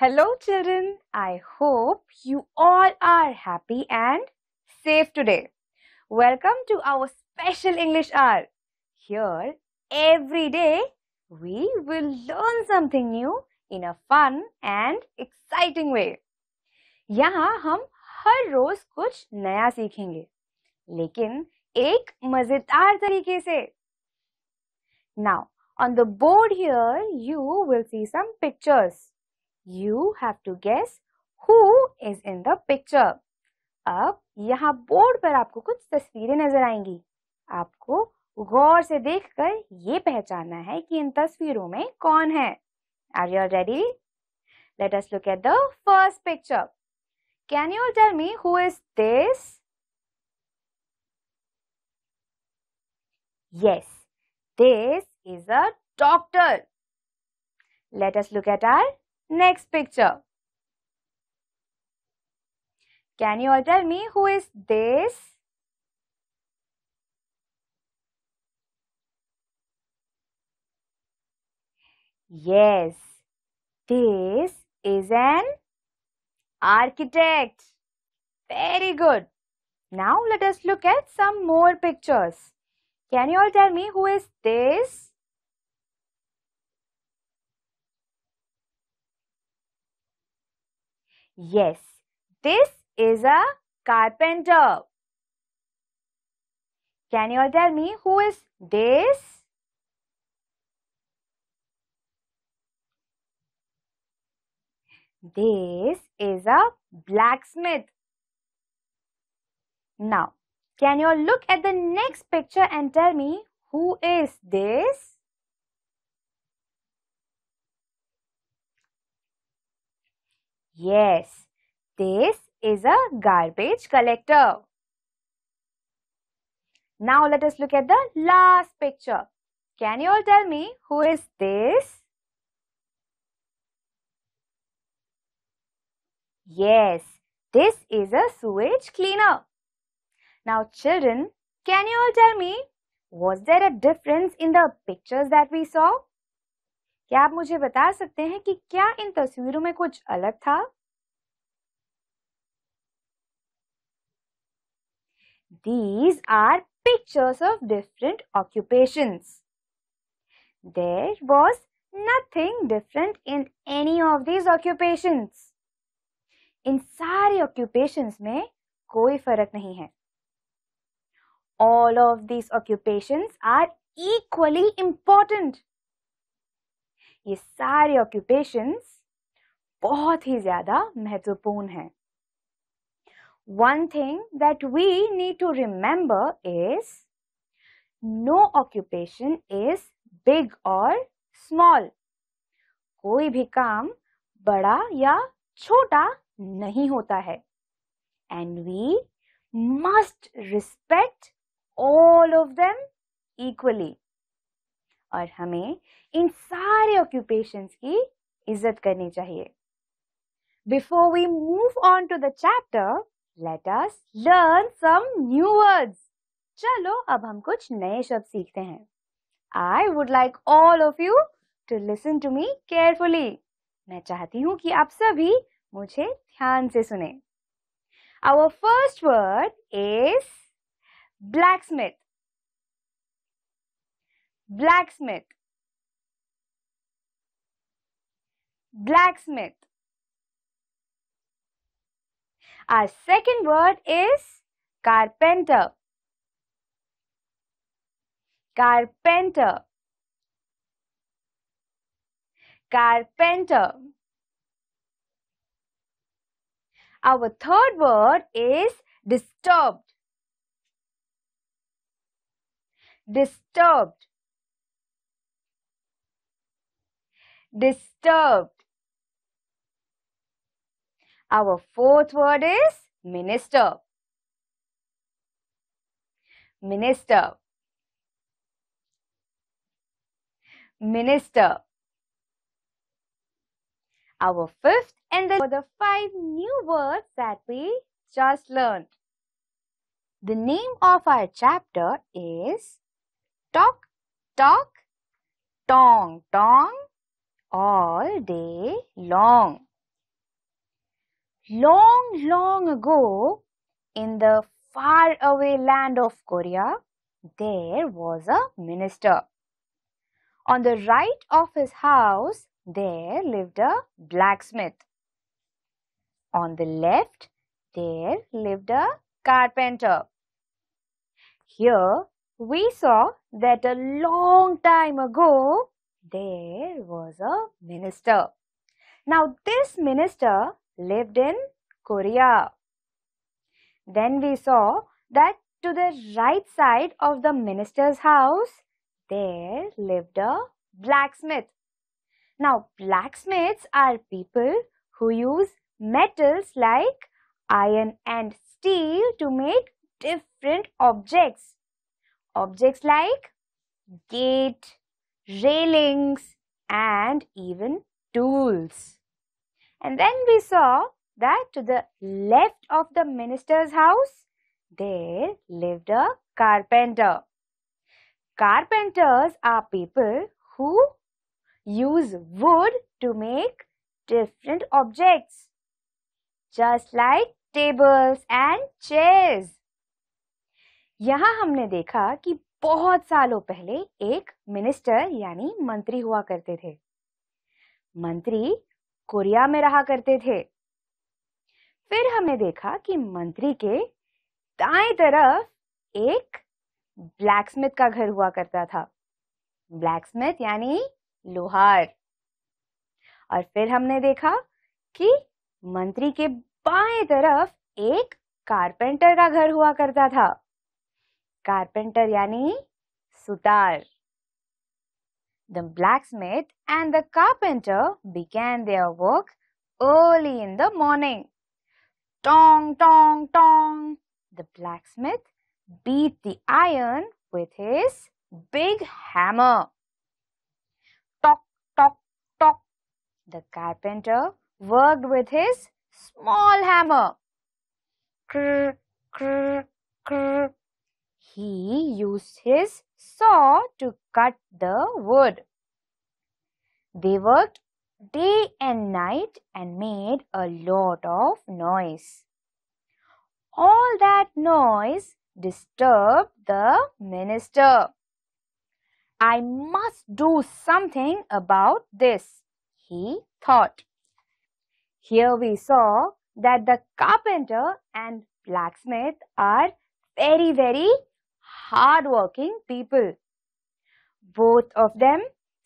Hello children, I hope you all are happy and safe today. Welcome to our special English hour. Here, every day, we will learn something new in a fun and exciting way. यहाँ हम हर रोज कुछ नया सीखेंगे लेकिन एक मजेदार तरीके से Now, on the board here, you will see some pictures. You have to guess who is in the picture अब यहाँ बोर्ड पर आपको कुछ तस्वीरें नजर आएंगी आपको गौर से देखकर ये पहचानना है कि इन तस्वीरों में कौन है are you ready let us look at the first picture can you tell me who is this yes this is a doctor let us look at Next picture. Can you all tell me who is this? Yes, this is an architect. Very good. Now let us look at some more pictures. Can you all tell me who is this? Yes, this is a carpenter. Can you all tell me who is this? This is a blacksmith. Now, can you all look at the next picture and tell me who is this? Yes, this is a garbage collector. Now let us look at the last picture. Can you all tell me who is this? Yes, this is a sewage cleaner. Now children, can you all tell me, was there a difference in the pictures that we saw? क्या आप मुझे बता सकते हैं कि क्या इन तस्वीरों में कुछ अलग था these are pictures of different occupation there was nothing different in any of these occupation इन सारी ऑक्यूपेशन में कोई फर्क नहीं है all of these occupation are equally important ये सारे ऑक्यूपेशंस बहुत ही ज्यादा महत्वपूर्ण है one thing that we need to remember is no occupation is big or small कोई भी काम बड़ा या छोटा नहीं होता है and we must respect all of them equally और हमें इन सारे ऑक्यूपेशन की इज्जत करनी चाहिए before we move on to the chapter let us learn some new words चलो अब हम कुछ नए शब्द सीखते हैं I would like all of you to listen to me carefully मैं चाहती हूँ कि आप सभी मुझे ध्यान से सुने our first word is blacksmith blacksmith blacksmith our second word is carpenter carpenter carpenter our third word is disturbed disturbed disturbed. Our fourth word is minister. Minister. Minister. Our fifth and the, the five new words that we just learned. The name of our chapter is Talk, Talk, Tong, Tong, all day long. Long, long ago, in the faraway land of Korea, there was a minister. On the right of his house, there lived a blacksmith. On the left, there lived a carpenter. Here, we saw that a long time ago, there was a minister. Now, this minister lived in Korea. Then we saw that to the right side of the minister's house, there lived a blacksmith. Now, blacksmiths are people who use metals like iron and steel to make different objects. Objects like gate, railings and even tools. And then we saw that to the left of the minister's house, there lived a carpenter. Carpenters are people who use wood to make different objects, just like tables and chairs. यहाँ हमने देखा कि बहुत सालों पहले एक minister यानी मंत्री हुआ करते थे मंत्री कोरिया में रहा करते थे फिर हमने देखा कि मंत्री के दाएं तरफ एक ब्लैक स्मिथ का घर हुआ करता था ब्लैक स्मिथ यानी लोहार और फिर हमने देखा कि मंत्री के बाएं तरफ एक कारपेंटर का घर हुआ करता था carpenter yani sutar. The blacksmith and the carpenter began their work early in the morning. Tong, tong, tong. The blacksmith beat the iron with his big hammer. Tok, tok, tok. The carpenter worked with his small hammer. Krr, krr, krr. He used his saw to cut the wood. They worked day and night and made a lot of noise. All that noise disturbed the minister. I must do something about this, he thought. Here we saw that the carpenter and blacksmith are very, very hardworking people. Both of them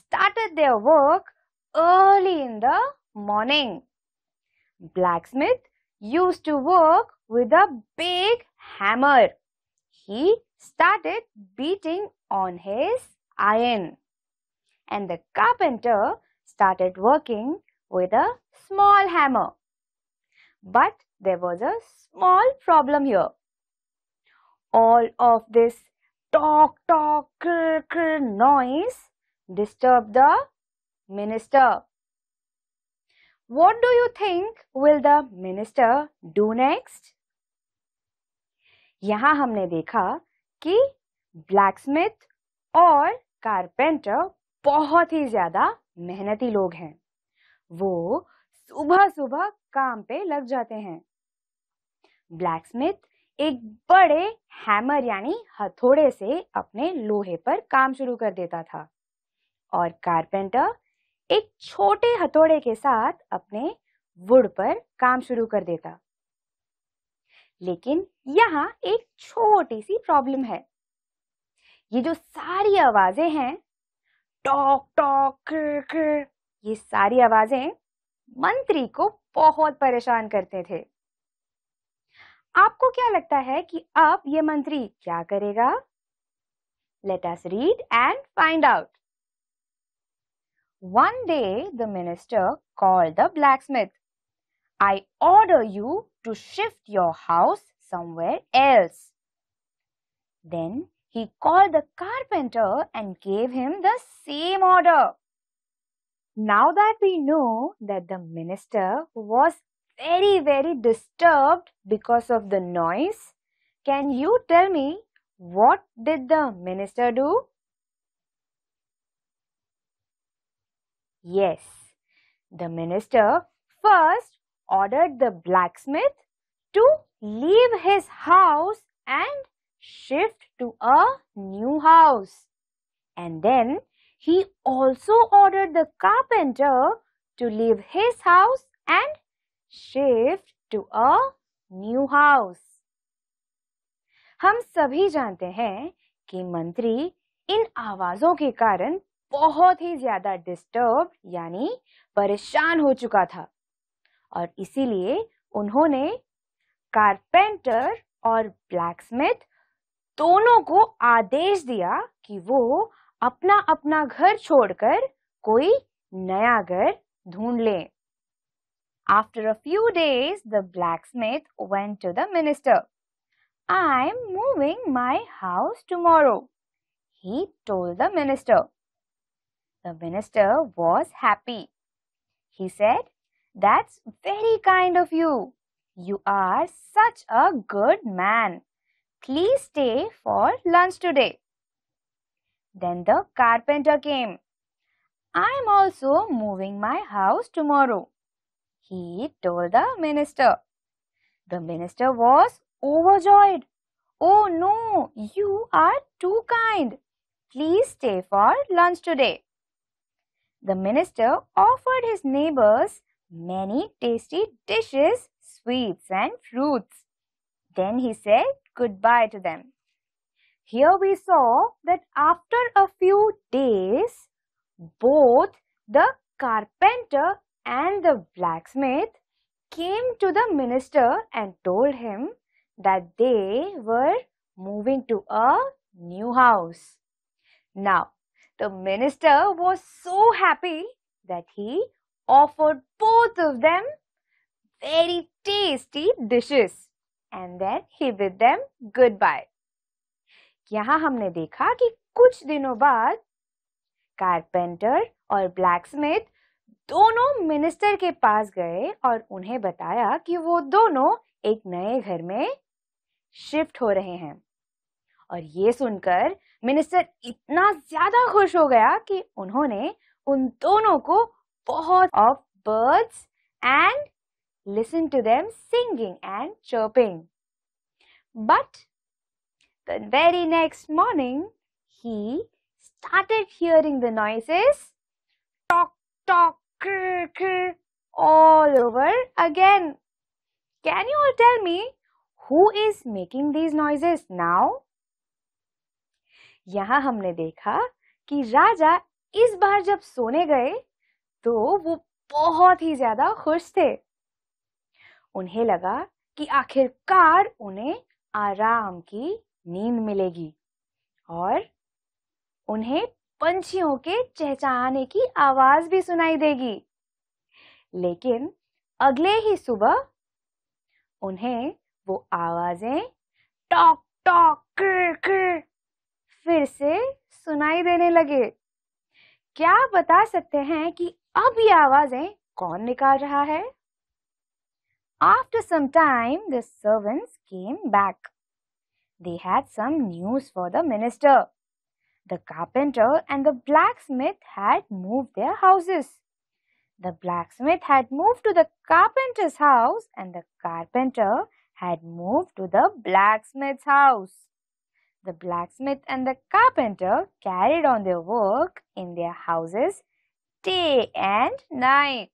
started their work early in the morning. Blacksmith used to work with a big hammer. He started beating on his iron. And the carpenter started working with a small hammer. But there was a small problem here. All of this talk, talk, kr, kr, noise disturb the minister. What do you think will the minister do next? यहाँ हमने देखा कि blacksmith और carpenter बहुत ही ज्यादा मेहनती लोग हैं वो सुबह सुबह काम पे लग जाते हैं ब्लैकस्मिथ एक बड़े हैमर यानी हथौड़े से अपने लोहे पर काम शुरू कर देता था और कारपेंटर एक छोटे हथौड़े के साथ अपने वुड पर काम शुरू कर देता लेकिन यहाँ एक छोटी सी प्रॉब्लम है ये जो सारी आवाजें हैं टॉक टॉक ये सारी आवाजें मंत्री को बहुत परेशान करते थे आपको क्या लगता है कि अब ये मंत्री क्या करेगा Let us read and find out. One day the minister called the blacksmith. I order you to shift your house somewhere else. Then he called the carpenter and gave him the same order. Now that we know that the minister was very, very disturbed because of the noise. Can you tell me what did the minister do? Yes, the minister first ordered the blacksmith to leave his house and shift to a new house. And then he also ordered the carpenter to leave his house and shift to a new house हम सभी जानते हैं कि मंत्री इन आवाजों के कारण बहुत ही ज्यादा डिस्टर्ब यानी परेशान हो चुका था और इसीलिए उन्होंने कारपेंटर और ब्लैकस्मिथ दोनों को आदेश दिया कि वो अपना अपना घर छोड़कर कोई नया घर ढूंढ लें। After a few days, the blacksmith went to the minister. I'm moving my house tomorrow, he told the minister. The minister was happy. He said, That's very kind of you. You are such a good man. Please stay for lunch today. Then the carpenter came. I'm also moving my house tomorrow he told the minister. The minister was overjoyed. Oh no, you are too kind. Please stay for lunch today. The minister offered his neighbors many tasty dishes, sweets, and fruits. Then he said goodbye to them. Here we saw that after a few days, both the carpenter and the blacksmith came to the minister and told him that they were moving to a new house. Now, the minister was so happy that he offered both of them very tasty dishes and then he bid them goodbye. यहाँ हमने देखा कि कुछ दिनों बाद carpenter और black दोनों minister के पास गए और उन्हें बताया कि वो दोनों एक नए घर में शिफ्ट हो रहे हैं और ये सुनकर मिनिस्टर इतना ज्यादा खुश हो गया कि उन्होंने उन दोनों को बहुत of birds and listen to them singing and chirping but the very next morning he started hearing the noises talk kr, kr, all over again. Can you all tell me who is making these noises now? यहाँ हमने देखा कि राजा इस बार जब सोने गए तो वो बहुत ही ज्यादा खुश थे उन्हें लगा कि आखिरकार उन्हें आराम की नींद मिलेगी और उन्हें पंछियों के चहचहाने की आवाज भी सुनाई देगी लेकिन अगले ही सुबह उन्हें वो आवाजें टॉक टॉक क्र क्र फिर से सुनाई देने लगे क्या आप बता सकते हैं कि अब ये आवाजें कौन निकाल रहा है after some time the servants came back they had some news for the minister The carpenter and the blacksmith had moved their houses. The blacksmith had moved to the carpenter's house and the carpenter had moved to the blacksmith's house. The blacksmith and the carpenter carried on their work in their houses day and night.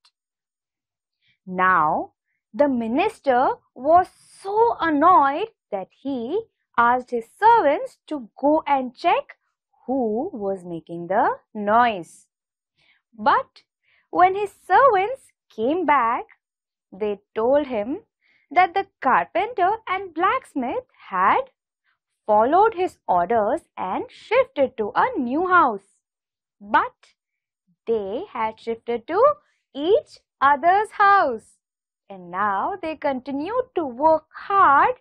Now, the minister was so annoyed that he asked his servants to go and check who was making the noise. But when his servants came back, they told him that the carpenter and blacksmith had followed his orders and shifted to a new house. But they had shifted to each other's house. And now they continued to work hard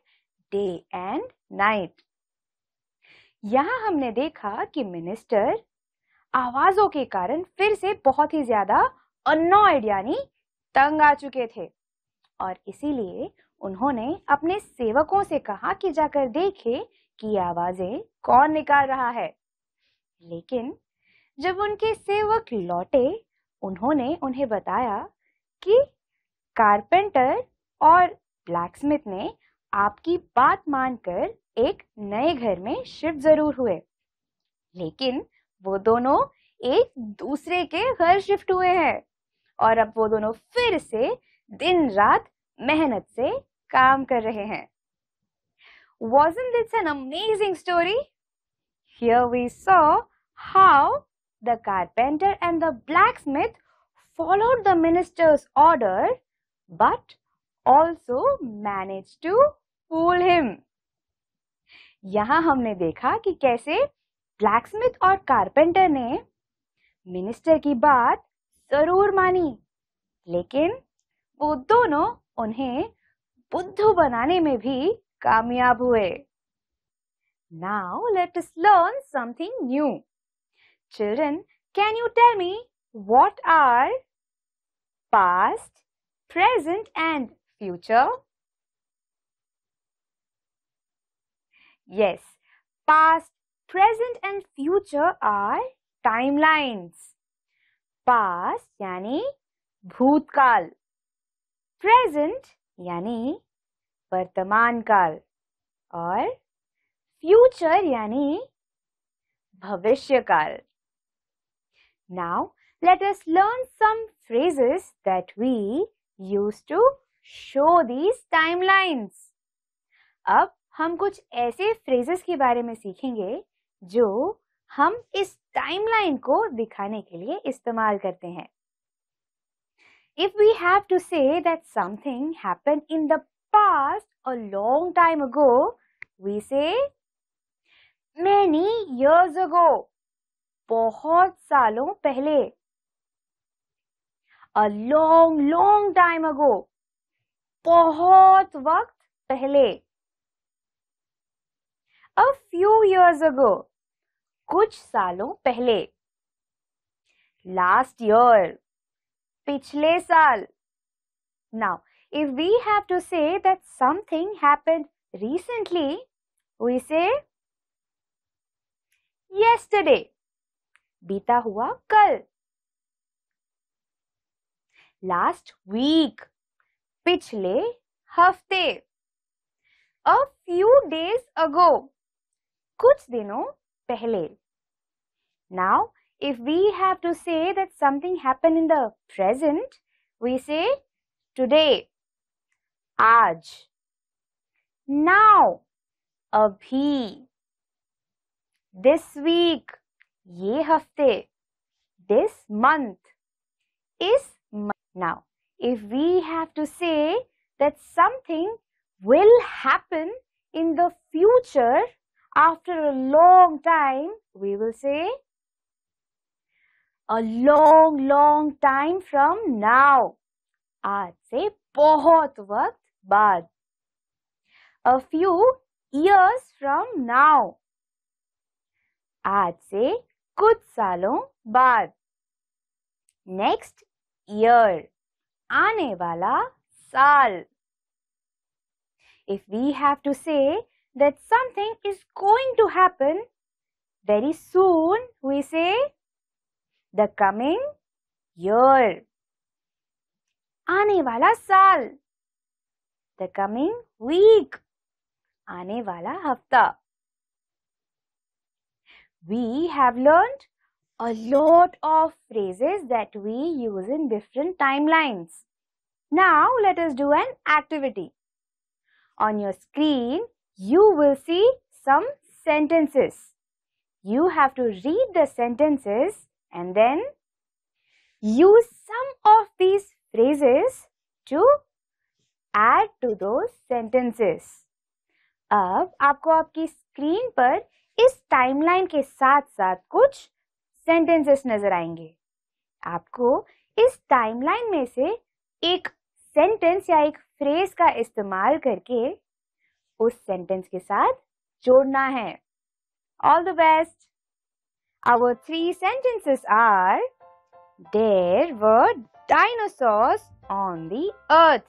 day and night. यहाँ हमने देखा कि minister आवाजों के कारण फिर से बहुत ही ज्यादा अनॉयड यानी तंग आ चुके थे और इसीलिए उन्होंने अपने सेवकों से कहा कि जाकर देखे कि आवाजें कौन निकाल रहा है लेकिन जब उनके सेवक लौटे उन्होंने उन्हें बताया कि कारपेंटर और ब्लैकस्मिथ ने आपकी बात मानकर एक नए घर में शिफ्ट जरूर हुए लेकिन वो दोनों एक दूसरे के घर शिफ्ट हुए हैं और अब वो दोनों फिर से दिन रात मेहनत से काम कर रहे हैं wasn't this an amazing story here we saw how the carpenter and the blacksmith followed the minister's order but also manage to fool him यहाँ हमने देखा कि कैसे ब्लैक स्मिथ और कारपेंटर ने मिनिस्टर की बात जरूर मानी लेकिन वो दोनों उन्हें बुद्ध बनाने में भी कामयाब हुए now let us learn something new children can you tell me what are past present and future Yes, past, present and future are timelines. Past yani bhootkal. Present yani vartamankal. Or future yani bhavishyakal. Now, let us learn some phrases that we use to show these timelines. Up हम कुछ ऐसे phrases के बारे में सीखेंगे जो हम इस टाइमलाइन को दिखाने के लिए इस्तेमाल करते हैं if we have to say that something happen in the past a long time ago we say many years ago बहुत सालों पहले a long long time ago बहुत वक्त पहले a few years ago कुछ सालों पहले last year पिछले साल now if we have to say that something happened recently we say yesterday बीता हुआ कल लास्ट वीक पिछले हफ्ते अ फ्यू डेज अगो कुछ दिनों पहले now if we have to say that something happened in the present, we say today, aaj, now, abhi, this week, ye hafte, this month, is now. If we have to say that something will happen in the future, after a long time, we will say a long, long time from now. आज से बहुत वक्त बाद. A few years from now. आज से कुछ सालों बाद. Next year. आने वाला साल. If we have to say that something is going to happen very soon, we say the coming year. आने वाला साल the coming week, आने वाला हफ्ता we have learned a lot of phrases that we use in different timelines. Now, let us do an activity. On your screen, you will see some sentences. You have to read the sentences and then use some of these phrases to add to those sentences. अब आपको आपकी screen पर इस timeline के साथ साथ कुछ sentences नजर आएंगे आपको इस टाइमलाइन में से एक सेंटेंस या एक फ्रेज का इस्तेमाल करके उस सेंटेंस के साथ जोड़ना है all the best our three sentences are there were dinosaurs on the earth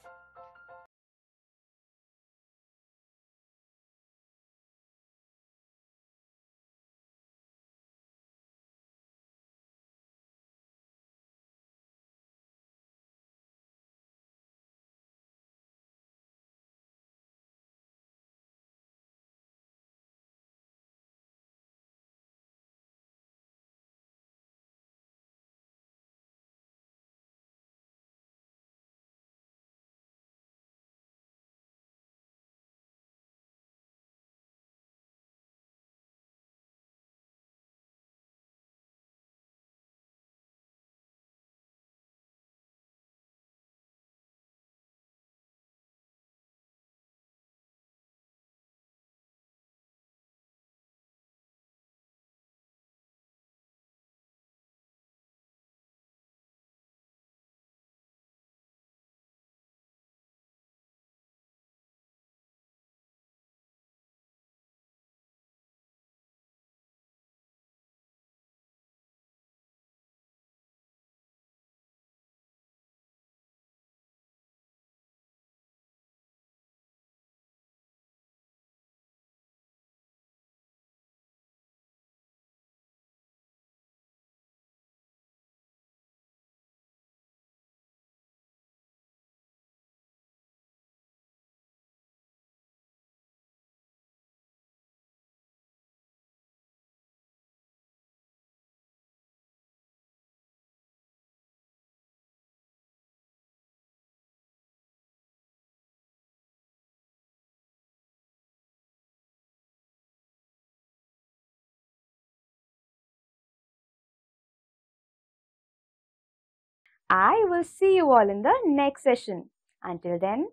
I will see you all in the next session. Until then,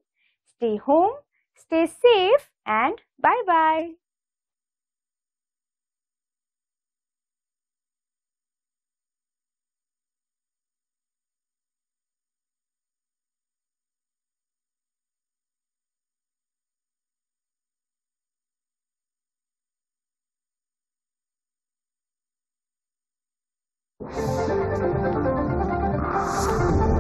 stay home, stay safe and bye-bye. Thank you. Thank you.